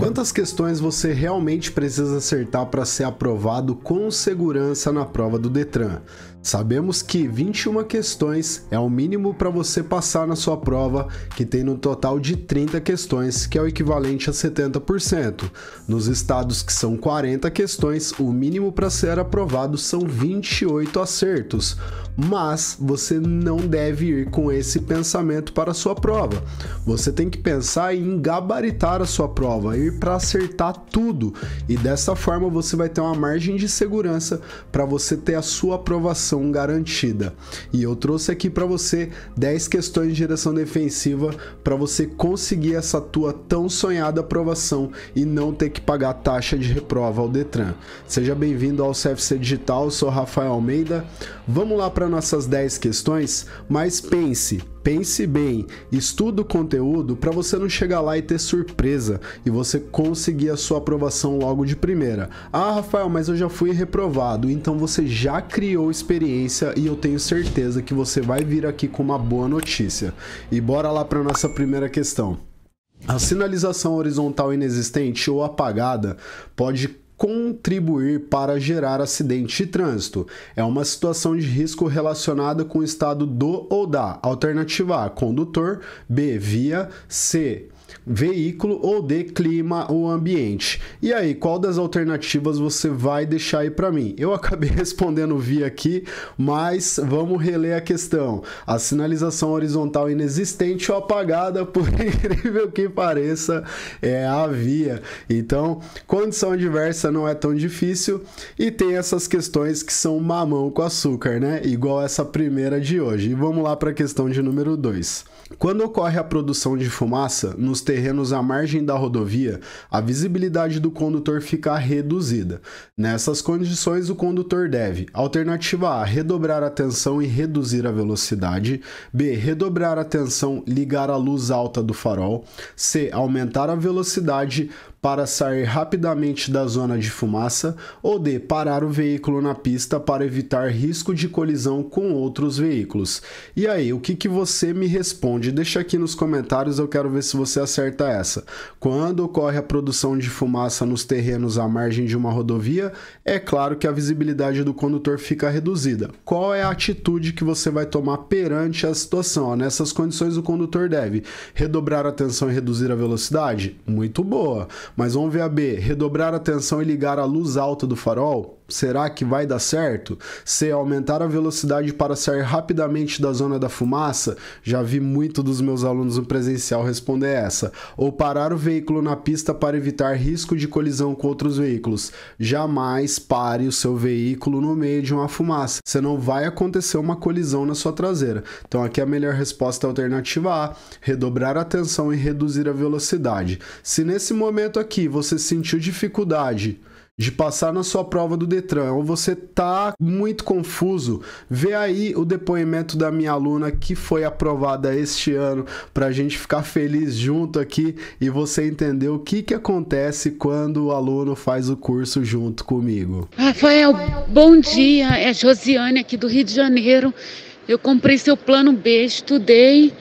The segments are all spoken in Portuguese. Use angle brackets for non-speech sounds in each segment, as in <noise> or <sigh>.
Quantas questões você realmente precisa acertar para ser aprovado com segurança na prova do Detran? Sabemos que 21 questões é o mínimo para você passar na sua prova, que tem no total de 30 questões, que é o equivalente a 70%. Nos estados que são 40 questões, o mínimo para ser aprovado são 28 acertos. Mas você não deve ir com esse pensamento para a sua prova. Você tem que pensar em gabaritar a sua prova, ir para acertar tudo, e dessa forma você vai ter uma margem de segurança para você ter a sua aprovação pontuação garantida. E eu trouxe aqui para você 10 questões de direção defensiva para você conseguir essa tua tão sonhada aprovação e não ter que pagar taxa de reprova ao Detran. Seja bem-vindo ao CFC Digital, eu sou Rafael Almeida. Vamos lá para nossas 10 questões, mas pense Pense bem, estuda o conteúdo para você não chegar lá e ter surpresa e você conseguir a sua aprovação logo de primeira. Ah, Rafael, mas eu já fui reprovado. Então você já criou experiência e eu tenho certeza que você vai vir aqui com uma boa notícia. E bora lá para nossa primeira questão. A sinalização horizontal inexistente ou apagada pode contribuir para gerar acidente de trânsito. É uma situação de risco relacionada com o estado do ou da. Alternativa A, condutor, B, via, C, veículo ou de clima ou ambiente. E aí, qual das alternativas você vai deixar aí para mim? Eu <laughs> acabei respondendo via aqui, mas vamos reler a questão. A sinalização horizontal inexistente ou apagada, <laughs> por incrível que pareça, é a via. Então, condição adversa não é tão difícil e tem essas questões que são mamão com açúcar, né? Igual essa primeira de hoje. E vamos lá para a questão de número 2. Quando ocorre a produção de fumaça nos nos terrenos à margem da rodovia, a visibilidade do condutor fica reduzida. Nessas condições, o condutor deve: alternativa A, redobrar a tensão e reduzir a velocidade, B, redobrar a tensão, ligar a luz alta do farol, C, aumentar a velocidade, para sair rapidamente da zona de fumaça ou D. Parar o veículo na pista para evitar risco de colisão com outros veículos. E aí, o que, que você me responde? Deixa aqui nos comentários, eu quero ver se você acerta essa. Quando ocorre a produção de fumaça nos terrenos à margem de uma rodovia, é claro que a visibilidade do condutor fica reduzida. Qual é a atitude que você vai tomar perante a situação? Nessas condições, o condutor deve redobrar a atenção e reduzir a velocidade? Muito boa. Mas vamos ver a B. Redobrar a tensão e ligar a luz alta do farol Será que vai dar certo? Se aumentar a velocidade para sair rapidamente da zona da fumaça, já vi muito dos meus alunos no presencial responder essa. Ou parar o veículo na pista para evitar risco de colisão com outros veículos. Jamais pare o seu veículo no meio de uma fumaça. Você não vai acontecer uma colisão na sua traseira. Então aqui a melhor resposta é a alternativa A, redobrar a tensão e reduzir a velocidade. Se nesse momento aqui você sentiu dificuldade, de passar na sua prova do Detran ou então, você tá muito confuso, vê aí o depoimento da minha aluna que foi aprovada este ano para a gente ficar feliz junto aqui e você entender o que que acontece quando o aluno faz o curso junto comigo. Rafael, bom dia. É Josiane aqui do Rio de Janeiro. Eu comprei seu plano B, estudei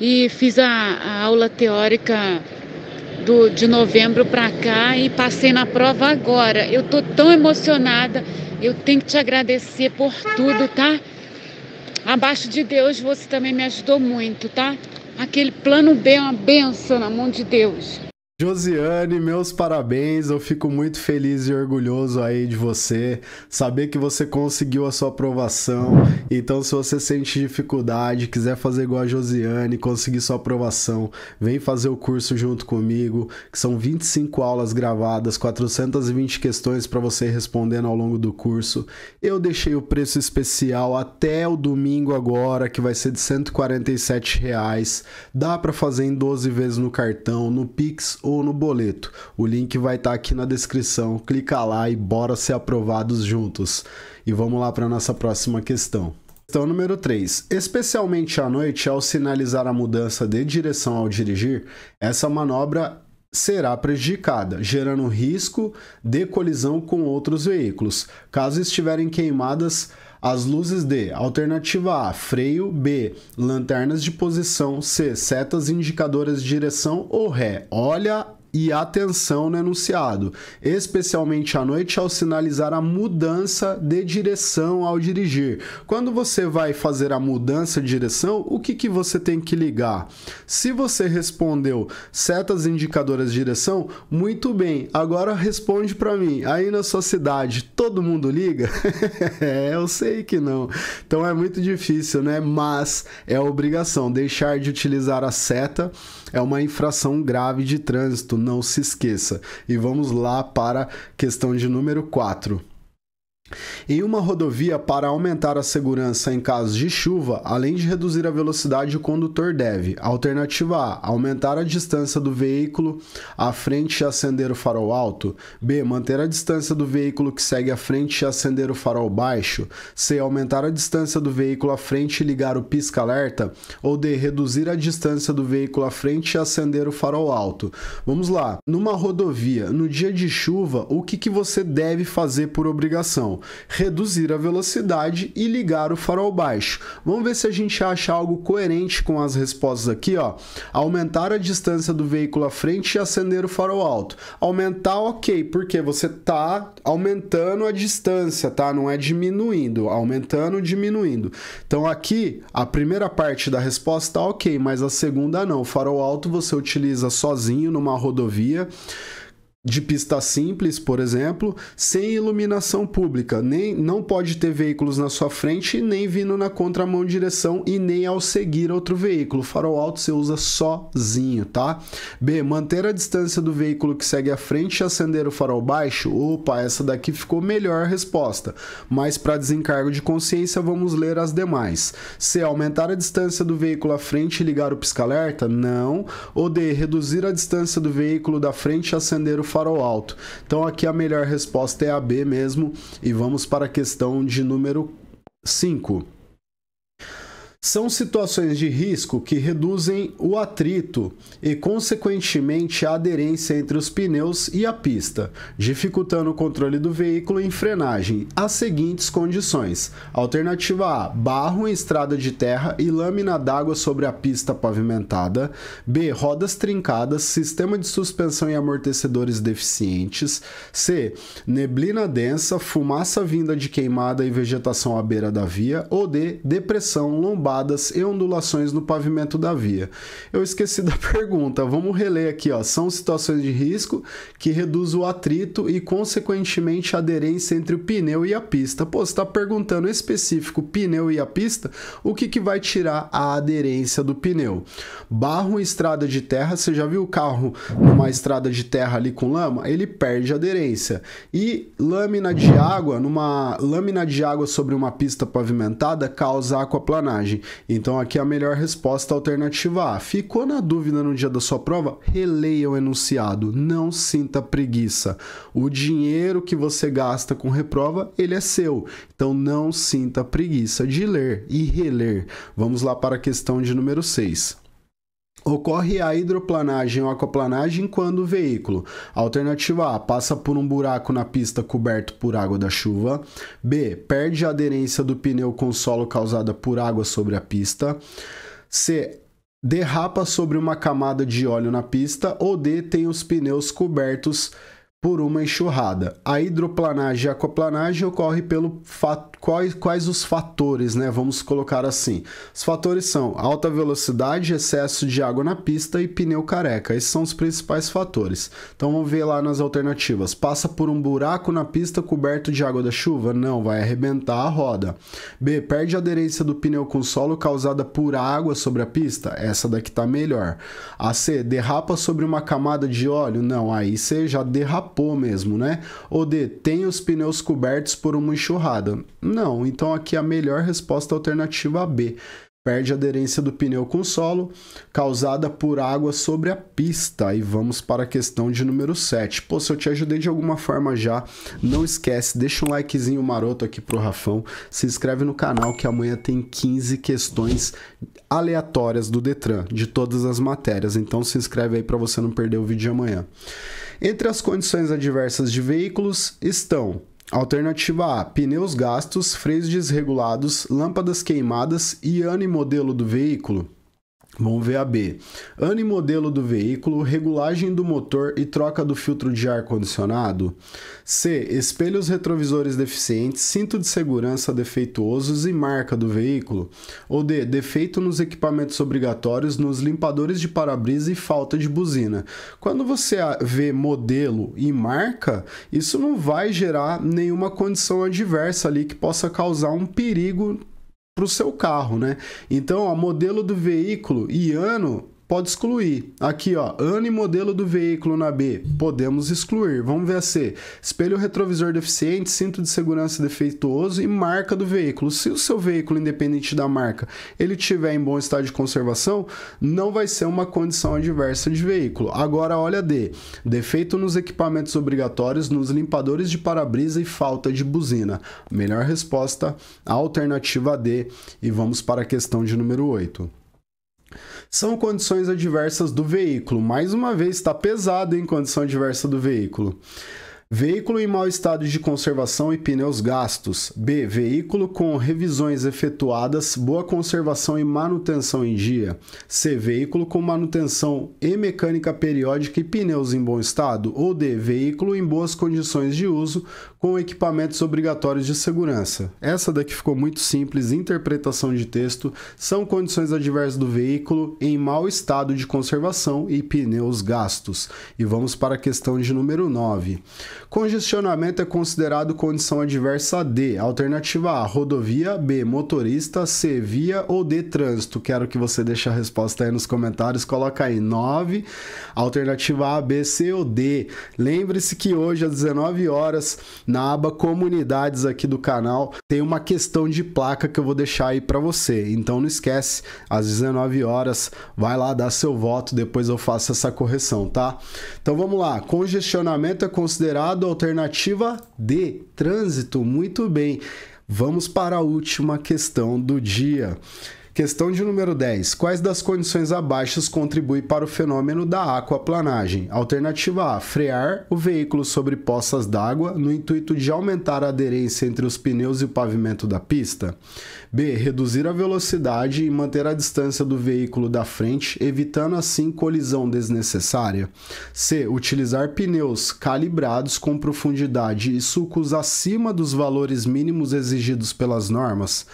e fiz a, a aula teórica do, de novembro para cá e passei na prova agora. Eu tô tão emocionada. Eu tenho que te agradecer por tudo, tá? Abaixo de Deus, você também me ajudou muito, tá? Aquele plano B é uma benção na mão de Deus. Josiane, meus parabéns. Eu fico muito feliz e orgulhoso aí de você. Saber que você conseguiu a sua aprovação. Então, se você sente dificuldade, quiser fazer igual a Josiane, conseguir sua aprovação, vem fazer o curso junto comigo, que são 25 aulas gravadas, 420 questões para você respondendo ao longo do curso. Eu deixei o preço especial até o domingo agora, que vai ser de R$ 147. Reais. Dá para fazer em 12 vezes no cartão, no Pix ou no boleto. O link vai estar tá aqui na descrição. Clica lá e bora ser aprovados juntos. E vamos lá para nossa próxima questão. Questão número 3. Especialmente à noite, ao sinalizar a mudança de direção ao dirigir, essa manobra será prejudicada, gerando risco de colisão com outros veículos, caso estiverem queimadas as luzes de alternativa A, freio, B, lanternas de posição, C, setas indicadoras de direção ou ré. Olha e atenção no enunciado, especialmente à noite ao sinalizar a mudança de direção ao dirigir. Quando você vai fazer a mudança de direção, o que, que você tem que ligar? Se você respondeu setas indicadoras de direção, muito bem, agora responde para mim. Aí na sua cidade, todo mundo liga? <laughs> É, eu sei que não. Então é muito difícil, né? Mas é obrigação deixar de utilizar a seta é uma infração grave de trânsito, não se esqueça. E vamos lá para questão de número 4. Em uma rodovia, para aumentar a segurança em casos de chuva, além de reduzir a velocidade, o condutor deve: alternativa A, aumentar a distância do veículo à frente e acender o farol alto, B, manter a distância do veículo que segue à frente e acender o farol baixo, C, aumentar a distância do veículo à frente e ligar o pisca-alerta, ou D, reduzir a distância do veículo à frente e acender o farol alto. Vamos lá. Numa rodovia, no dia de chuva, o que, que você deve fazer por obrigação? reduzir a velocidade e ligar o farol baixo. Vamos ver se a gente acha algo coerente com as respostas aqui, ó. Aumentar a distância do veículo à frente e acender o farol alto. Aumentar, ok, porque você tá aumentando a distância, tá? Não é diminuindo, aumentando, diminuindo. Então aqui, a primeira parte da resposta tá ok, mas a segunda não. O farol alto você utiliza sozinho numa rodovia de pista simples, por exemplo, sem iluminação pública. Nem, não pode ter veículos na sua frente, nem vindo na contramão direção e nem ao seguir outro veículo. Farol alto você usa sozinho, tá? B. Manter a distância do veículo que segue à frente e acender o farol baixo. Opa, essa daqui ficou melhor a resposta. Mas para desencargo de consciência, vamos ler as demais. C. Aumentar a distância do veículo à frente e ligar o pisca-alerta? Não. Ou D. Reduzir a distância do veículo da frente e acender o farol alto. Então aqui a melhor resposta é a B mesmo. E vamos para a questão de número 5. São situações de risco que reduzem o atrito e, consequentemente, a aderência entre os pneus e a pista, dificultando o controle do veículo em frenagem, as seguintes condições: alternativa A, barro em estrada de terra e lâmina d'água sobre a pista pavimentada, B, rodas trincadas, sistema de suspensão e amortecedores deficientes, C, neblina densa, fumaça vinda de queimada e vegetação à beira da via, ou D, depressão lombar e ondulações no pavimento da via. Eu esqueci <laughs> da pergunta, vamos reler aqui, ó. São situações de risco que reduz o atrito e, consequentemente, a aderência entre o pneu e a pista. Pô, você está perguntando específico pneu e a pista, o que, que vai tirar a aderência do pneu? Barro em estrada de terra, você já viu o carro numa estrada de terra ali com lama? Ele perde aderência. E lâmina de água, numa lâmina de água sobre uma pista pavimentada, causa aquaplanagem. Então aqui é a melhor resposta alternativa A. Ficou na dúvida no dia da sua prova? Releia o enunciado. Não sinta preguiça. O dinheiro que você gasta com reprova, ele é seu. Então não sinta preguiça de ler e reler. Vamos lá para a questão de número 6. Ocorre a hidroplanagem ou aquaplanagem quando o veículo, alternativa A, passa por um buraco na pista coberto por água da chuva, B, perde a aderência do pneu com solo causada por água sobre a pista, C, derrapa sobre uma camada de óleo na pista, ou D, tem os pneus cobertos por uma enxurrada. A hidroplanagem e aquaplanagem ocorre pelo fato quais, quais os fatores, né? Vamos colocar assim. Os fatores são alta velocidade, excesso de água na pista e pneu careca. Esses são os principais fatores. Então vamos ver lá nas alternativas. Passa por um buraco na pista coberto de água da chuva? Não, vai arrebentar a roda. B. Perde a aderência do pneu com solo causada por água sobre a pista? Essa daqui tá melhor. A C. Derrapa sobre uma camada de óleo? Não, aí você já derrapou mesmo, né? Ou D. Tem os pneus cobertos por uma enxurrada? Não, então aqui a melhor resposta é a alternativa B. Perde a aderência do pneu com solo, causada por água sobre a pista. E vamos para a questão de número 7. Pô, se eu te ajudei de alguma forma já, não esquece, deixa um likezinho maroto aqui pro Rafão, se inscreve no canal que amanhã tem 15 questões aleatórias do Detran, de todas as matérias. Então se inscreve aí para você não perder o vídeo de amanhã. Entre as condições adversas de veículos estão Alternativa A: pneus gastos, freios desregulados, lâmpadas queimadas e ano e modelo do veículo. Vamos ver a B. Ano e modelo do veículo, regulagem do motor e troca do filtro de ar condicionado. C. Espelhos retrovisores deficientes, cinto de segurança defeituosos e marca do veículo. Ou D. Defeito nos equipamentos obrigatórios, nos limpadores de para-brisa e falta de buzina. Quando você vê modelo e marca, isso não vai gerar nenhuma condição adversa ali que possa causar um perigo para o seu carro, né? Então, a modelo do veículo e ano pode excluir. Aqui, ó, ano e modelo do veículo na B, podemos excluir. Vamos ver a C. Espelho retrovisor deficiente, cinto de segurança defeituoso e marca do veículo. Se o seu veículo, independente da marca, ele tiver em bom estado de conservação, não vai ser uma condição adversa de veículo. Agora, olha a D. Defeito nos equipamentos obrigatórios, nos limpadores de para-brisa e falta de buzina. Melhor resposta, a alternativa D. E vamos para a questão de número 8 são condições adversas do veículo. Mais uma vez, está pesado em condição adversa do veículo. Veículo em mau estado de conservação e pneus gastos. B. Veículo com revisões efetuadas, boa conservação e manutenção em dia. C. Veículo com manutenção e mecânica periódica e pneus em bom estado. Ou D. Veículo em boas condições de uso, com equipamentos obrigatórios de segurança. Essa daqui ficou muito simples, interpretação de texto, são condições adversas do veículo em mau estado de conservação e pneus gastos. E vamos para a questão de número 9. Congestionamento é considerado condição adversa D, alternativa A, rodovia, B, motorista, C, via ou D, trânsito. Quero que você deixe a resposta aí nos comentários, coloca aí 9, alternativa A, B, C ou D. Lembre-se que hoje às 19 horas na aba comunidades aqui do canal, tem uma questão de placa que eu vou deixar aí para você. Então não esquece, às 19 horas, vai lá dar seu voto, depois eu faço essa correção, tá? Então vamos lá, congestionamento é considerado alternativa D, trânsito, muito bem. Vamos para a última questão do dia. Questão de número 10. Quais das condições abaixo contribui para o fenômeno da aquaplanagem? Alternativa A: frear o veículo sobre poças d'água no intuito de aumentar a aderência entre os pneus e o pavimento da pista. B: reduzir a velocidade e manter a distância do veículo da frente, evitando assim colisão desnecessária. C: utilizar pneus calibrados com profundidade e sucos acima dos valores mínimos exigidos pelas normas.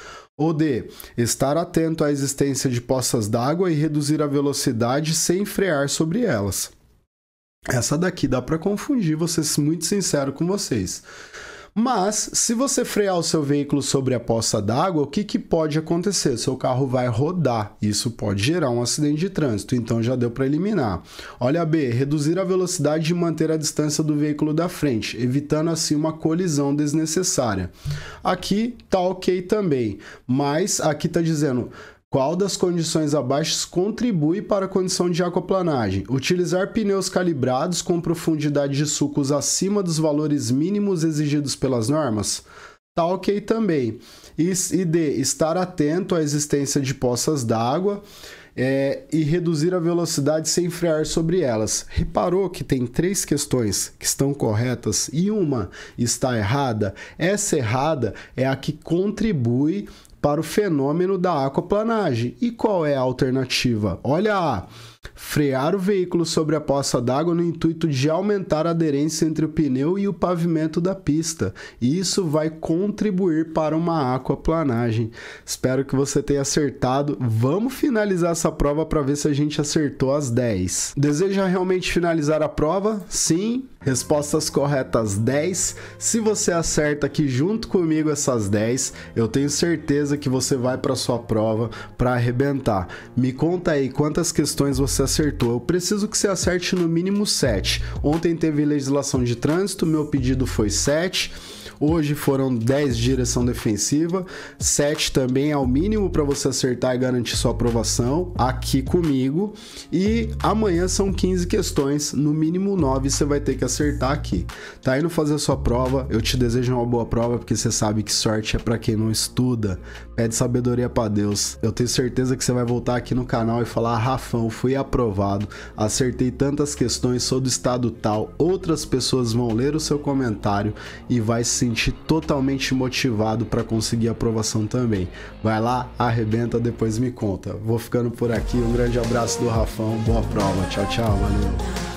Ou D. Estar atento à existência de poças d'água e reduzir a velocidade sem frear sobre elas. Essa daqui dá para confundir, vou ser muito sincero com vocês. Mas, se você frear o seu veículo sobre a poça d'água, o que, que pode acontecer? Seu carro vai rodar. Isso pode gerar um acidente de trânsito, então já deu para eliminar. Olha B, reduzir a velocidade e manter a distância do veículo da frente, evitando assim uma colisão desnecessária. Aqui tá ok também, mas aqui tá dizendo qual das condições abaixo contribui para a condição de aquaplanagem? Utilizar pneus calibrados com profundidade de sulcos acima dos valores mínimos exigidos pelas normas? Tá ok também. E, e D. Estar atento à existência de poças d'água é, e reduzir a velocidade sem frear sobre elas. Reparou que tem três questões que estão corretas e uma está errada? Essa errada é a que contribui para o fenômeno da aquaplanagem. E qual é a alternativa? Olha A frear o veículo sobre a poça d'água no intuito de aumentar a aderência entre o pneu e o pavimento da pista. E isso vai contribuir para uma aquaplanagem. Espero que você tenha acertado. Vamos finalizar essa prova para ver se a gente acertou as 10. Deseja realmente finalizar a prova? Sim. Respostas corretas 10. Se você acerta aqui junto comigo essas 10, eu tenho certeza que você vai para sua prova para arrebentar. Me conta aí quantas questões você você acertou. Eu preciso que você acerte no mínimo 7. Ontem teve legislação de trânsito, meu pedido foi 7. Hoje foram 10 de direção defensiva, 7 também é o mínimo para você acertar e garantir sua aprovação aqui comigo. E amanhã são 15 questões, no mínimo 9 você vai ter que acertar aqui. Tá indo fazer a sua prova, eu te desejo uma boa prova porque você sabe que sorte é para quem não estuda. Pede sabedoria para Deus. Eu tenho certeza que você vai voltar aqui no canal e falar: "Rafão, fui aprovado, acertei tantas questões, sou do estado tal". Outras pessoas vão ler o seu comentário e vai se sentir totalmente motivado para conseguir aprovação também. Vai lá, arrebenta, depois me conta. Vou ficando por aqui. Um grande abraço do Rafão. Boa prova. Tchau, tchau. Valeu.